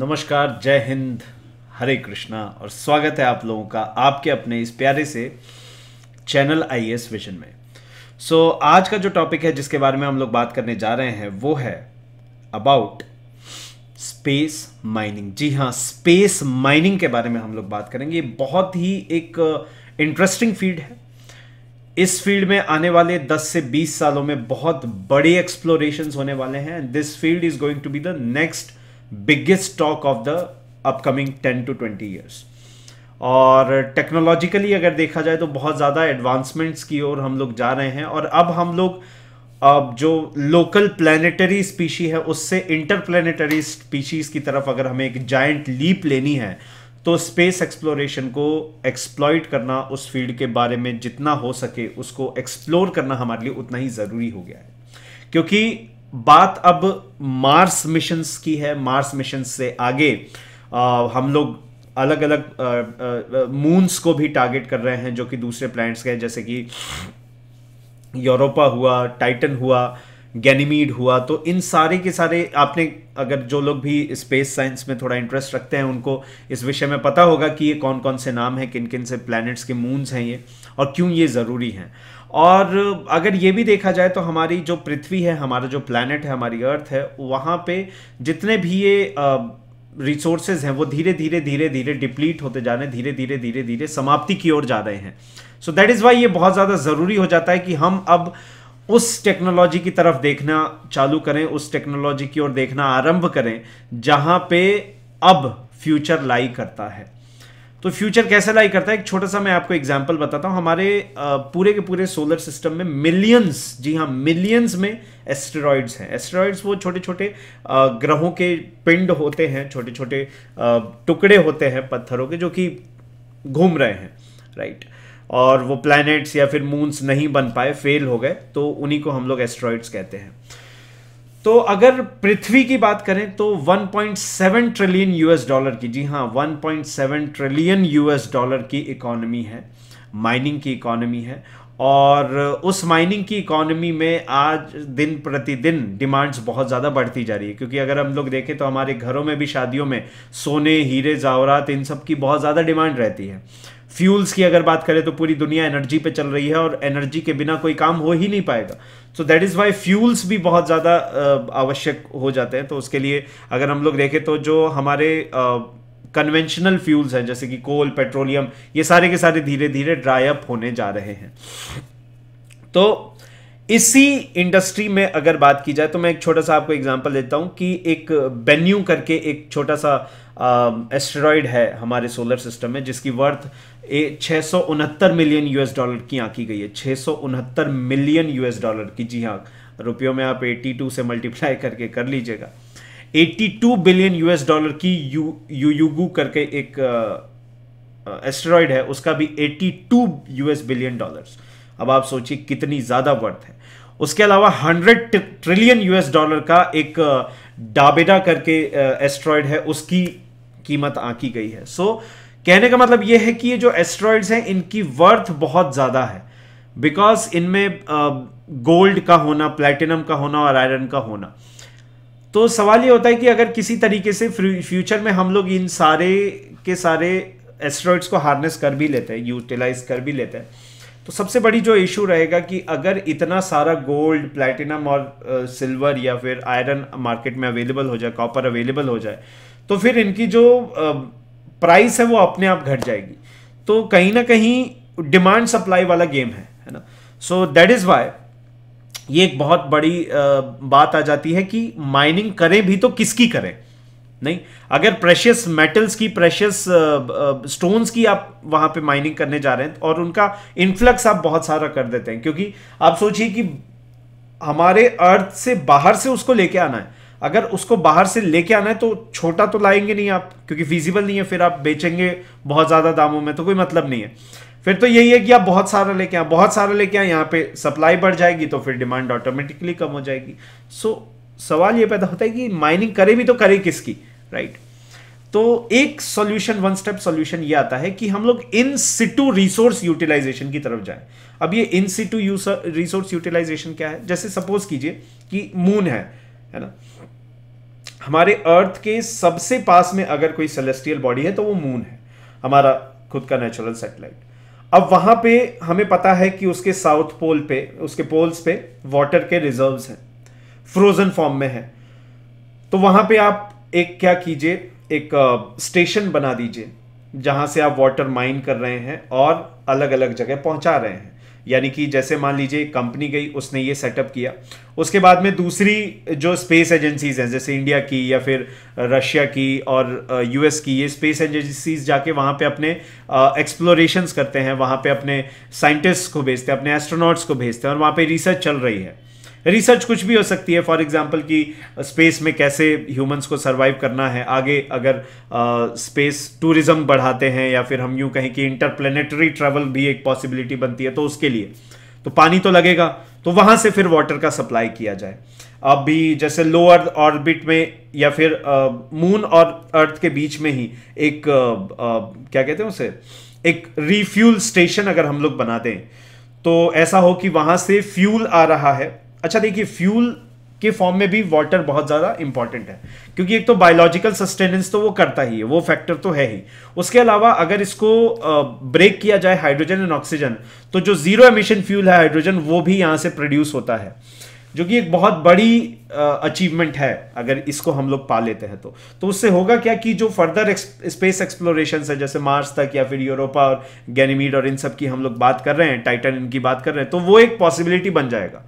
नमस्कार जय हिंद हरे कृष्णा और स्वागत है आप लोगों का आपके अपने इस प्यारे से चैनल आई एस विजन में सो so, आज का जो टॉपिक है जिसके बारे में हम लोग बात करने जा रहे हैं वो है अबाउट स्पेस माइनिंग जी हाँ स्पेस माइनिंग के बारे में हम लोग बात करेंगे ये बहुत ही एक इंटरेस्टिंग uh, फील्ड है इस फील्ड में आने वाले 10 से 20 सालों में बहुत बड़े एक्सप्लोरेशन होने वाले हैं this field is going to be the next biggest stock of the upcoming ten to twenty years और टेक्नोलॉजिकली अगर देखा जाए तो बहुत ज़्यादा एडवांसमेंट्स की ओर हम लोग जा रहे हैं और अब हम लोग अब जो लोकल प्लानिटरी स्पीशी है उससे प्लानिटरी स्पीशीज़ की तरफ अगर हमें एक जाइंट लीप लेनी है तो स्पेस एक्सप्लोरेशन को एक्सप्लॉयट करना उस फील्ड के बारे में जितना हो सके उसको एक्सप्लोर करना हमारे लिए उतना ही ज़रूरी हो गया है क्योंकि बात अब मार्स मिशंस की है मार्स मिशन से आगे आ, हम लोग अलग अलग मून्स को भी टारगेट कर रहे हैं जो कि दूसरे प्लैनेट्स के जैसे कि यूरोपा हुआ टाइटन हुआ गैनीमीड हुआ तो इन सारे के सारे आपने अगर जो लोग भी स्पेस साइंस में थोड़ा इंटरेस्ट रखते हैं उनको इस विषय में पता होगा कि ये कौन कौन से नाम हैं किन किन से प्लैनेट्स के मून्स हैं ये और क्यों ये ज़रूरी हैं और अगर ये भी देखा जाए तो हमारी जो पृथ्वी है हमारा जो प्लानट है हमारी अर्थ है वहाँ पर जितने भी ये रिसोर्सेज हैं वो धीरे धीरे धीरे धीरे डिप्लीट होते जा रहे हैं धीरे धीरे धीरे धीरे समाप्ति की ओर जा रहे हैं सो दैट इज़ वाई ये बहुत ज़्यादा ज़रूरी हो जाता है कि हम अब उस टेक्नोलॉजी की तरफ देखना चालू करें उस टेक्नोलॉजी की ओर देखना आरंभ करें जहां पे अब फ्यूचर लाई करता है तो फ्यूचर कैसे लाई करता है एक छोटा सा मैं आपको एग्जांपल बताता हूं हमारे पूरे के पूरे सोलर सिस्टम में मिलियंस जी हाँ मिलियंस में एस्टेरॉइड्स हैं एस्टेरॉइड्स वो छोटे छोटे ग्रहों के पिंड होते हैं छोटे छोटे टुकड़े होते हैं पत्थरों के जो कि घूम रहे हैं राइट right? और वो प्लैनेट्स या फिर मून्स नहीं बन पाए फेल हो गए तो उन्हीं को हम लोग एस्ट्रॉइड्स कहते हैं तो अगर पृथ्वी की बात करें तो 1.7 ट्रिलियन यूएस डॉलर की जी हाँ 1.7 ट्रिलियन यूएस डॉलर की इकोनॉमी है माइनिंग की इकोनॉमी है और उस माइनिंग की इकोनॉमी में आज दिन प्रतिदिन डिमांड्स बहुत ज़्यादा बढ़ती जा रही है क्योंकि अगर हम लोग देखें तो हमारे घरों में भी शादियों में सोने हीरे जावरात इन सब की बहुत ज़्यादा डिमांड रहती है फ्यूल्स की अगर बात करें तो पूरी दुनिया एनर्जी पे चल रही है और एनर्जी के बिना कोई काम हो ही नहीं पाएगा so that is why fuels भी बहुत ज़्यादा आवश्यक हो जाते हैं तो उसके लिए अगर हम लोग देखें तो जो हमारे कन्वेंशनल फ्यूल्स हैं जैसे कि कोल पेट्रोलियम ये सारे के सारे धीरे धीरे ड्राई अप होने जा रहे हैं तो इसी इंडस्ट्री में अगर बात की जाए तो मैं एक छोटा सा आपको एग्जांपल देता हूं कि एक बेन्यू करके एक छोटा सा एस्ट्रॉयड है हमारे सोलर सिस्टम में जिसकी वर्थ छः मिलियन यूएस डॉलर की आंकी गई है छः मिलियन यूएस डॉलर की जी हाँ रुपयों में आप 82 से मल्टीप्लाई करके कर लीजिएगा 82 बिलियन यूएस डॉलर की यू यूयूगू करके एक एस्ट्रॉयड है उसका भी 82 यूएस बिलियन डॉलर्स अब आप सोचिए कितनी ज़्यादा वर्थ है उसके अलावा 100 ट्रिलियन यूएस डॉलर का एक डाबेडा करके एस्ट्रॉयड है उसकी कीमत आंकी गई है सो so, कहने का मतलब यह है कि ये जो एस्ट्रॉयड्स हैं इनकी वर्थ बहुत ज़्यादा है बिकॉज इनमें गोल्ड का होना प्लेटिनम का होना और आयरन का होना तो सवाल ये होता है कि अगर किसी तरीके से फ्यूचर में हम लोग इन सारे के सारे एस्ट्रॉयड्स को हार्नेस कर भी लेते हैं यूटिलाइज कर भी लेते हैं तो सबसे बड़ी जो इशू रहेगा कि अगर इतना सारा गोल्ड प्लेटिनम और सिल्वर या फिर आयरन मार्केट में अवेलेबल हो जाए कॉपर अवेलेबल हो जाए तो फिर इनकी जो प्राइस है वो अपने आप घट जाएगी तो कहीं ना कहीं डिमांड सप्लाई वाला गेम है है ना सो दैट इज़ वाई ये एक बहुत बड़ी बात आ जाती है कि माइनिंग करें भी तो किसकी करें नहीं अगर प्रेशियस मेटल्स की प्रेशियस स्टोन्स की आप वहां पे माइनिंग करने जा रहे हैं और उनका इन्फ्लक्स आप बहुत सारा कर देते हैं क्योंकि आप सोचिए कि हमारे अर्थ से बाहर से उसको लेके आना है अगर उसको बाहर से लेके आना है तो छोटा तो लाएंगे नहीं आप क्योंकि फिजिबल नहीं है फिर आप बेचेंगे बहुत ज़्यादा दामों में तो कोई मतलब नहीं है फिर तो यही है कि आप बहुत सारा लेके आए बहुत सारा लेके आए यहाँ पे सप्लाई बढ़ जाएगी तो फिर डिमांड ऑटोमेटिकली कम हो जाएगी सो so, सवाल ये पैदा होता है कि माइनिंग करे भी तो करे किसकी राइट right? तो एक सॉल्यूशन वन स्टेप सॉल्यूशन ये आता है कि हम लोग इन सिटू रिसोर्स यूटिलाइजेशन की तरफ जाएं अब ये इन सिटू रिसोर्स यूटिलाइजेशन क्या है जैसे सपोज कीजिए कि मून है है ना हमारे अर्थ के सबसे पास में अगर कोई सेलेस्टियल बॉडी है तो वो मून है हमारा खुद का नेचुरल सेटेलाइट अब वहां पे हमें पता है कि उसके साउथ पोल पे उसके पोल्स पे वाटर के रिजर्व्स हैं फ्रोजन फॉर्म में है तो वहां पे आप एक क्या कीजिए एक स्टेशन बना दीजिए जहां से आप वाटर माइन कर रहे हैं और अलग अलग जगह पहुंचा रहे हैं यानी कि जैसे मान लीजिए कंपनी गई उसने ये सेटअप किया उसके बाद में दूसरी जो स्पेस एजेंसीज हैं जैसे इंडिया की या फिर रशिया की और यूएस की ये स्पेस एजेंसीज जाके वहाँ पे अपने एक्सप्लोरेशंस करते हैं वहाँ पे अपने साइंटिस्ट को भेजते हैं अपने एस्ट्रोनॉट्स को भेजते हैं और वहाँ पे रिसर्च चल रही है रिसर्च कुछ भी हो सकती है फॉर एग्जांपल कि स्पेस uh, में कैसे ह्यूमंस को सरवाइव करना है आगे अगर आ, स्पेस टूरिज्म बढ़ाते हैं या फिर हम यूँ कहें कि इंटरप्लेनेटरी ट्रैवल भी एक पॉसिबिलिटी बनती है तो उसके लिए तो पानी तो लगेगा तो वहाँ से फिर वाटर का सप्लाई किया जाए अब भी जैसे लोअर ऑर्बिट में या फिर मून uh, और अर्थ के बीच में ही एक आ, uh, आ, क्या कहते हैं उसे एक रिफ्यूल स्टेशन अगर हम लोग बना दें तो ऐसा हो कि वहाँ से फ्यूल आ रहा है अच्छा देखिए फ्यूल के फॉर्म में भी वाटर बहुत ज़्यादा इंपॉर्टेंट है क्योंकि एक तो बायोलॉजिकल सस्टेनेंस तो वो करता ही है वो फैक्टर तो है ही उसके अलावा अगर इसको ब्रेक किया जाए हाइड्रोजन एंड ऑक्सीजन तो जो ज़ीरो एमिशन फ्यूल है हाइड्रोजन वो भी यहाँ से प्रोड्यूस होता है जो कि एक बहुत बड़ी अचीवमेंट है अगर इसको हम लोग पा लेते हैं तो तो उससे होगा क्या कि जो फर्दर स्पेस एक्सप्लोरेशन है जैसे मार्स तक या फिर यूरोपा और गैनीमीड और इन सब की हम लोग बात कर रहे हैं टाइटन इनकी बात कर रहे हैं तो वो एक पॉसिबिलिटी बन जाएगा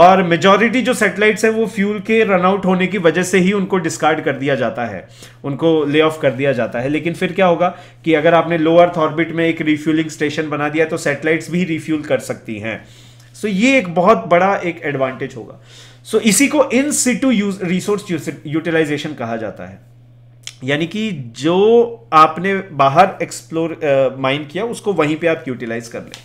और मेजॉरिटी जो सेटेलाइट्स हैं वो फ्यूल के रनआउट होने की वजह से ही उनको डिस्कार्ड कर दिया जाता है उनको ले ऑफ कर दिया जाता है लेकिन फिर क्या होगा कि अगर आपने लो अर्थ ऑर्बिट में एक रिफ्यूलिंग स्टेशन बना दिया तो सेटेलाइट्स भी रिफ्यूल कर सकती हैं सो so, ये एक बहुत बड़ा एक एडवांटेज होगा सो so, इसी को इन सिटू रिसोर्स यूटिलाइजेशन कहा जाता है यानी कि जो आपने बाहर एक्सप्लोर uh, किया उसको वहीं पे आप यूटिलाइज कर लें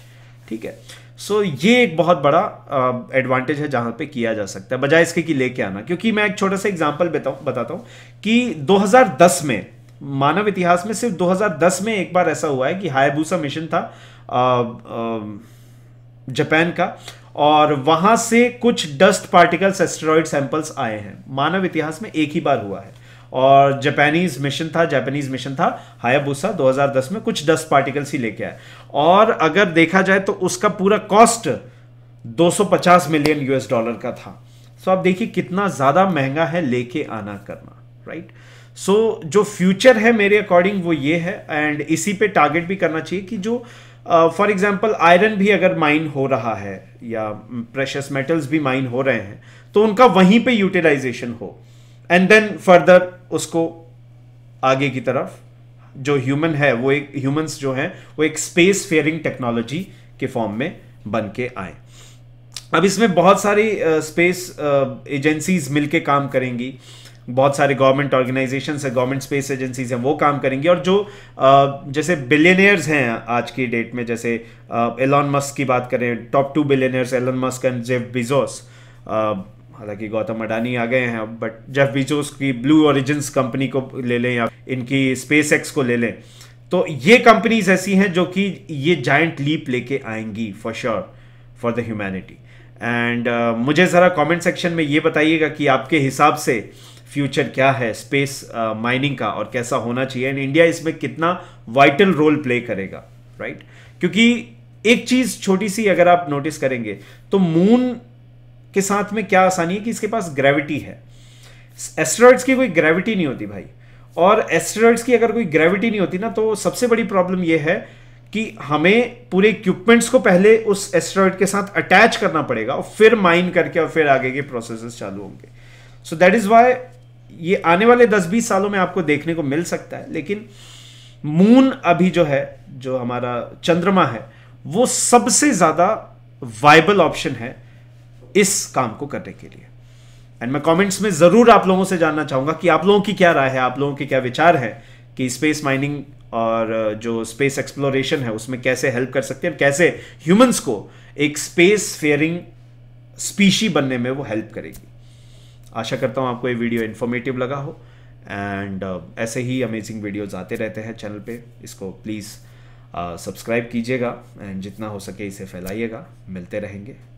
ठीक है सो so, ये एक बहुत बड़ा एडवांटेज है जहां पे किया जा सकता है बजाय इसके कि लेके आना क्योंकि मैं एक छोटा सा एग्जाम्पल बताता हूं कि 2010 में मानव इतिहास में सिर्फ 2010 में एक बार ऐसा हुआ है कि हायाबूसा मिशन था जापान का और वहां से कुछ डस्ट पार्टिकल्स एस्ट्रॉइड सैंपल्स आए हैं मानव इतिहास में एक ही बार हुआ है और जापानीज मिशन था जापानीज मिशन था हायाबूसा 2010 में कुछ 10 पार्टिकल्स ही लेके आए और अगर देखा जाए तो उसका पूरा कॉस्ट 250 मिलियन यूएस डॉलर का था सो आप देखिए कितना ज़्यादा महंगा है लेके आना करना राइट सो so, जो फ्यूचर है मेरे अकॉर्डिंग वो ये है एंड इसी पे टारगेट भी करना चाहिए कि जो फॉर एग्जाम्पल आयरन भी अगर माइन हो रहा है या प्रेशस मेटल्स भी माइन हो रहे हैं तो उनका वहीं पे यूटिलाइजेशन हो एंड देन फर्दर उसको आगे की तरफ जो ह्यूमन है वो एक ह्यूमंस जो हैं वो एक स्पेस फेयरिंग टेक्नोलॉजी के फॉर्म में बन के आए अब इसमें बहुत सारी स्पेस एजेंसीज मिलके काम करेंगी बहुत सारे गवर्नमेंट ऑर्गेनाइजेशंस है गवर्नमेंट स्पेस एजेंसीज हैं वो काम करेंगी और जो uh, जैसे बिलियनियर्स हैं आज की डेट में जैसे एलॉन uh, मस्क की बात करें top two billionaires Elon Musk and Jeff Bezos हालांकि गौतम अडानी आ गए हैं बट जेफ बीजोस की ब्लू ओरिजिन्स कंपनी को ले लें या इनकी स्पेस एक्स को ले लें तो ये कंपनीज ऐसी हैं जो कि ये जाइंट लीप लेके आएंगी for sure for the humanity and मुझे ज़रा कमेंट सेक्शन में ये बताइएगा कि आपके हिसाब से फ्यूचर क्या है स्पेस माइनिंग uh, का और कैसा होना चाहिए एंड इंडिया इसमें कितना वाइटल रोल प्ले करेगा राइट right? क्योंकि एक चीज़ छोटी सी अगर आप नोटिस करेंगे तो मून के साथ में क्या आसानी है कि इसके पास ग्रेविटी है एस्ट्रॉइड्स की कोई ग्रेविटी नहीं होती भाई और एस्ट्रॉइड्स की अगर कोई ग्रेविटी नहीं होती ना तो सबसे बड़ी प्रॉब्लम यह है कि हमें पूरे इक्विपमेंट्स को पहले उस एस्ट्रॉइड के साथ अटैच करना पड़ेगा और फिर माइन करके और फिर आगे के प्रोसेस चालू होंगे सो दैट इज़ वाई ये आने वाले 10-20 सालों में आपको देखने को मिल सकता है लेकिन मून अभी जो है जो हमारा चंद्रमा है वो सबसे ज़्यादा वाइबल ऑप्शन है इस काम को करने के लिए एंड मैं कमेंट्स में ज़रूर आप लोगों से जानना चाहूंगा कि आप लोगों की क्या राय है आप लोगों के क्या विचार है कि स्पेस माइनिंग और uh, जो स्पेस एक्सप्लोरेशन है उसमें कैसे हेल्प कर सकते हैं कैसे ह्यूमंस को एक स्पेस फेयरिंग स्पीशी बनने में वो हेल्प करेगी आशा करता हूं आपको ये वीडियो इन्फॉर्मेटिव लगा हो एंड uh, ऐसे ही अमेजिंग वीडियोज़ आते रहते हैं चैनल पे इसको प्लीज़ सब्सक्राइब uh, कीजिएगा एंड जितना हो सके इसे फैलाइएगा मिलते रहेंगे